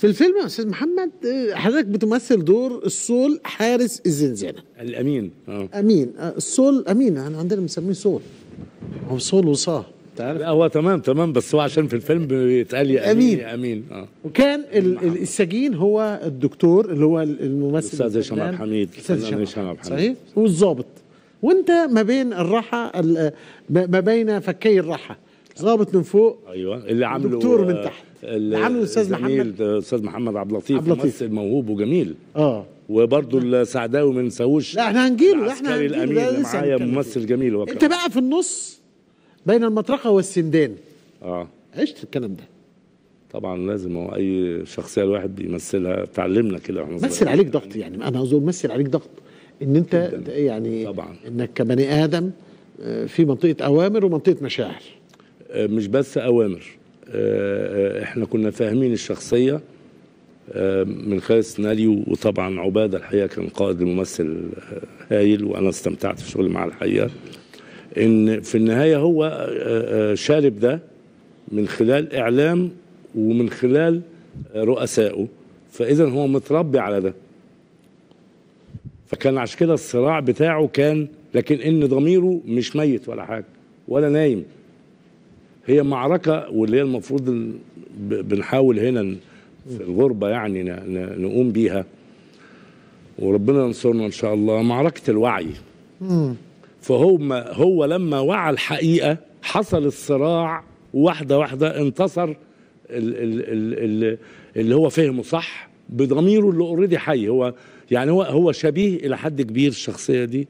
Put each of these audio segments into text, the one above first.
في الفيلم يا استاذ محمد آه، حضرتك بتمثل دور الصول حارس الزنزانه الامين اه امين آه، الصول امين احنا عندنا بنسميه صول هو صول وصاه تعرف هو تمام تمام بس هو عشان في الفيلم بيتقال يا امين يا امين اه وكان السجين هو الدكتور اللي هو الممثل الاستاذ هشام عبد الحميد الاستاذ هشام عبد الحميد صحيح والظابط وانت ما بين الراحه ما بين فكي الراحه ضابط من فوق ايوه اللي عامله دكتور من آه، تحت اللي عامله الاستاذ محمد الاستاذ محمد عبد اللطيف ممثل موهوب وجميل اه وبرضه السعداوي ما ساوش لا احنا هنجيله احنا هنجيله الامين اللي معايا ممثل جميل وكرا. انت بقى في النص بين المطرقه والسندان اه عشت الكلام ده طبعا لازم هو اي شخصيه الواحد بيمثلها تعلمنا كده احنا مثل عليك ضغط يعني انا اظن مثل عليك ضغط ان انت جداً. يعني طبعا انك كبني ادم آه، في منطقه اوامر ومنطقه مشاعر آه، مش بس اوامر آه، آه، احنا كنا فاهمين الشخصيه من خلال السيناريو وطبعا عباده الحقيقه كان قائد الممثل هايل وانا استمتعت في شغلي معاه الحقيقه ان في النهايه هو شارب ده من خلال اعلام ومن خلال رؤسائه فاذا هو متربي على ده فكان عشان كده الصراع بتاعه كان لكن ان ضميره مش ميت ولا حاجه ولا نايم هي معركه واللي هي المفروض بنحاول هنا في الغربه يعني نقوم بيها وربنا ينصرنا ان شاء الله معركه الوعي فهو هو لما وعى الحقيقه حصل الصراع واحده واحده انتصر اللي هو فهمه صح بضميره اللي اوريدي حي هو يعني هو هو شبيه الى حد كبير الشخصيه دي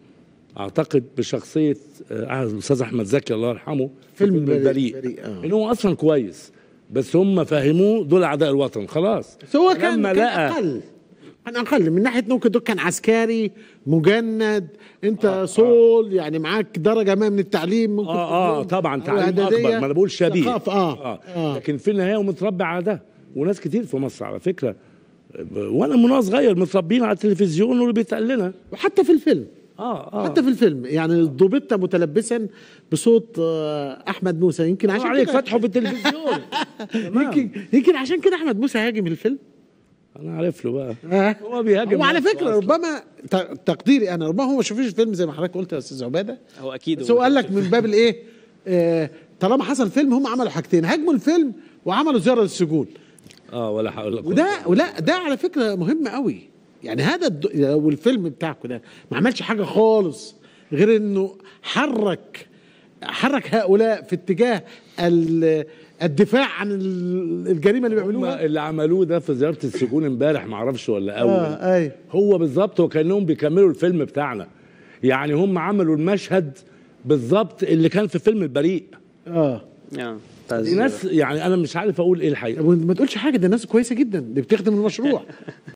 اعتقد بشخصيه آه، الاستاذ احمد زكي الله يرحمه فيلم البريء, البريء آه. ان هو اصلا كويس بس هم فهموه دول اعداء الوطن خلاص هو كان لما كان لقى اقل كان اقل من ناحيه ممكن دول كان عسكري مجند انت آه, آه. صول آه. يعني معاك درجه ما من التعليم ممكن اه اه طبعا آه، تعليم اكبر ما انا بقول شبيه آه. آه. آه. لكن في النهايه هو متربي على ده وناس كتير في مصر على فكره وانا من صغير متربيين على التلفزيون واللي بيتقال لنا وحتى في الفيلم اه اه حتى في الفيلم يعني ضبطت متلبسا بصوت آه احمد موسى يمكن عشان عليك فتحه بالتلفزيون يمكن يمكن عشان كده احمد موسى هاجم الفيلم انا عارف له بقى آه. هو بيهاجم وعلى فكره ربما تقديري انا ربما هو ما شافش الفيلم زي ما حضرتك قلت يا استاذ عباده هو اكيد هو قال لك من باب الايه آه، طالما حصل فيلم هم عملوا حاجتين هاجموا الفيلم وعملوا زياره للسجون اه ولا هقول لك وده ولا ده على فكره مهم قوي يعني هذا الد... لو الفيلم بتاعكم ده ما عملش حاجه خالص غير انه حرك حرك هؤلاء في اتجاه الدفاع عن الجريمه اللي بيعملوها اللي عملوه ده في زياره السجون امبارح ما اعرفش ولا اول آه أي. هو بالظبط وكانهم بيكملوا الفيلم بتاعنا يعني هم عملوا المشهد بالظبط اللي كان في فيلم البريء اه دي نعم. ناس يعني انا مش عارف اقول ايه الحقيقه ما تقولش حاجه ده ناس كويسه جدا اللي بتخدم المشروع